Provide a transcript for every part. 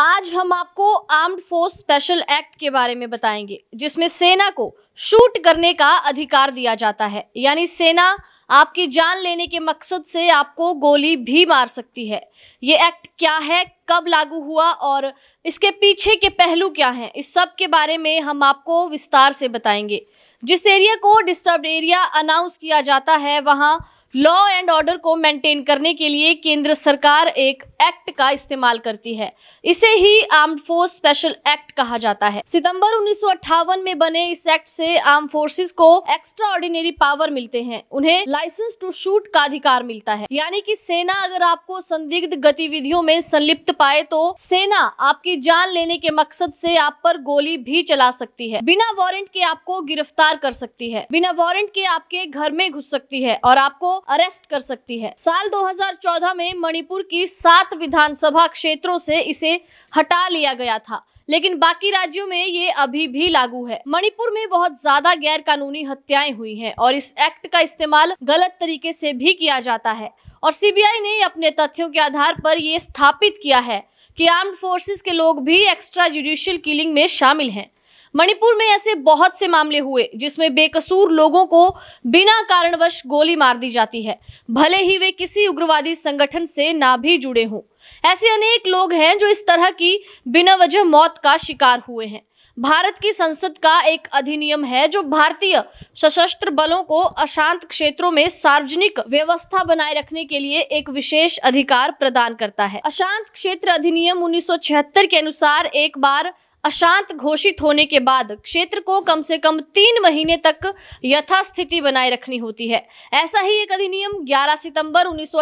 आज हम आपको आर्म्ड फोर्स स्पेशल एक्ट के बारे में बताएंगे जिसमें सेना को शूट करने का अधिकार दिया जाता है यानी सेना आपकी जान लेने के मकसद से आपको गोली भी मार सकती है ये एक्ट क्या है कब लागू हुआ और इसके पीछे के पहलू क्या हैं इस सब के बारे में हम आपको विस्तार से बताएंगे जिस एरिया को डिस्टर्ब एरिया अनाउंस किया जाता है वहाँ लॉ एंड ऑर्डर को मेंटेन करने के लिए केंद्र सरकार एक एक्ट का इस्तेमाल करती है इसे ही आर्म फोर्स स्पेशल एक्ट कहा जाता है सितंबर उन्नीस में बने इस एक्ट से आर्म फोर्सेस को एक्स्ट्रा ऑर्डिनरी पावर मिलते हैं उन्हें लाइसेंस टू शूट का अधिकार मिलता है यानी कि सेना अगर आपको संदिग्ध गतिविधियों में संलिप्त पाए तो सेना आपकी जान लेने के मकसद से आप पर गोली भी चला सकती है बिना वारंट के आपको गिरफ्तार कर सकती है बिना वारंट के आपके घर में घुस सकती है और आपको अरेस्ट कर सकती है साल 2014 में मणिपुर की सात विधानसभा क्षेत्रों से इसे हटा लिया गया था लेकिन बाकी राज्यों में ये अभी भी लागू है मणिपुर में बहुत ज्यादा गैर कानूनी हत्याएं हुई हैं और इस एक्ट का इस्तेमाल गलत तरीके से भी किया जाता है और सीबीआई ने अपने तथ्यों के आधार पर यह स्थापित किया है कि आर्म्ड फोर्सेस के लोग भी एक्स्ट्रा जुडिशियल किलिंग में शामिल हैं मणिपुर में ऐसे बहुत से मामले हुए जिसमें बेकसूर लोगों को बिना कारणवश गोली मार दी जाती है भले ही वे किसी उग्रवादी संगठन से ना भी जुड़े हों ऐसे अनेक लोग हैं जो इस तरह की बिना वजह मौत का शिकार हुए हैं भारत की संसद का एक अधिनियम है जो भारतीय सशस्त्र बलों को अशांत क्षेत्रों में सार्वजनिक व्यवस्था बनाए रखने के लिए एक विशेष अधिकार प्रदान करता है अशांत क्षेत्र अधिनियम 1976 के अनुसार एक बार अशांत घोषित होने के बाद क्षेत्र को कम से कम तीन महीने तक यथास्थिति बनाए रखनी होती है ऐसा ही एक अधिनियम 11 सितंबर उन्नीस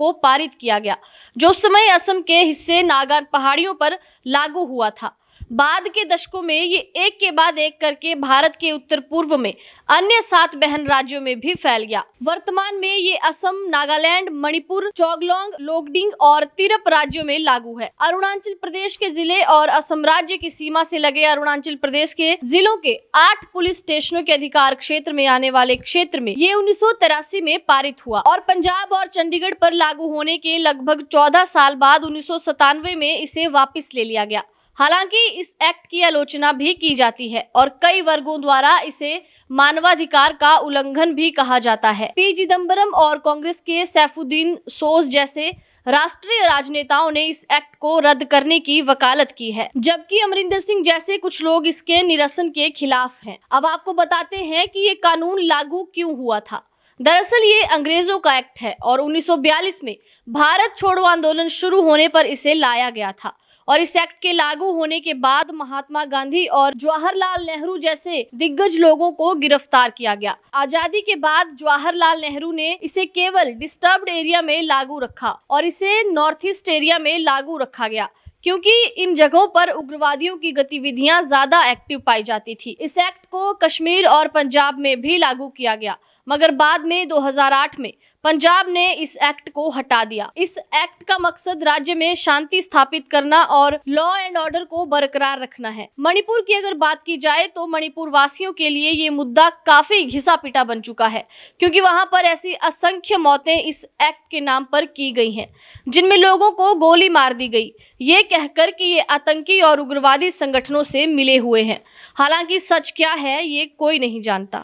को पारित किया गया जो उस समय असम के हिस्से नागार पहाड़ियों पर लागू हुआ था बाद के दशकों में ये एक के बाद एक करके भारत के उत्तर पूर्व में अन्य सात बहन राज्यों में भी फैल गया वर्तमान में ये असम नागालैंड मणिपुर चौगलोंग लोगडिंग और तिरप राज्यों में लागू है अरुणाचल प्रदेश के जिले और असम राज्य की सीमा से लगे अरुणाचल प्रदेश के जिलों के आठ पुलिस स्टेशनों के अधिकार क्षेत्र में आने वाले क्षेत्र में ये उन्नीस में पारित हुआ और पंजाब और चंडीगढ़ पर लागू होने के लगभग चौदह साल बाद उन्नीस में इसे वापिस ले लिया गया हालांकि इस एक्ट की आलोचना भी की जाती है और कई वर्गों द्वारा इसे मानवाधिकार का उल्लंघन भी कहा जाता है पी चिदम्बरम और कांग्रेस के सैफुद्दीन सोज जैसे राष्ट्रीय राजनेताओं ने इस एक्ट को रद्द करने की वकालत की है जबकि अमरिंदर सिंह जैसे कुछ लोग इसके निरसन के खिलाफ हैं। अब आपको बताते हैं कि ये कानून लागू क्यों हुआ था दरअसल ये अंग्रेजों का एक्ट है और 1942 में भारत छोड़ो आंदोलन शुरू होने पर इसे लाया गया था और इस एक्ट के लागू होने के बाद महात्मा गांधी और जवाहरलाल नेहरू जैसे दिग्गज लोगों को गिरफ्तार किया गया आजादी के बाद जवाहरलाल नेहरू ने इसे केवल डिस्टर्ब एरिया में लागू रखा और इसे नॉर्थ ईस्ट एरिया में लागू रखा गया क्योंकि इन जगहों पर उग्रवादियों की गतिविधियां ज्यादा एक्टिव पाई जाती थी इस एक्ट को कश्मीर और पंजाब में भी लागू किया गया मगर बाद में 2008 में पंजाब ने इस एक्ट को हटा दिया इस एक्ट का मकसद राज्य में शांति स्थापित करना और लॉ एंड ऑर्डर को बरकरार रखना है मणिपुर की अगर बात की जाए तो मणिपुर वासियों के लिए ये मुद्दा काफी घिसा पिटा बन चुका है क्योंकि वहां पर ऐसी असंख्य मौतें इस एक्ट के नाम पर की गई हैं जिनमें लोगों को गोली मार दी गई ये कहकर कि ये आतंकी और उग्रवादी संगठनों से मिले हुए हैं हालांकि सच क्या है ये कोई नहीं जानता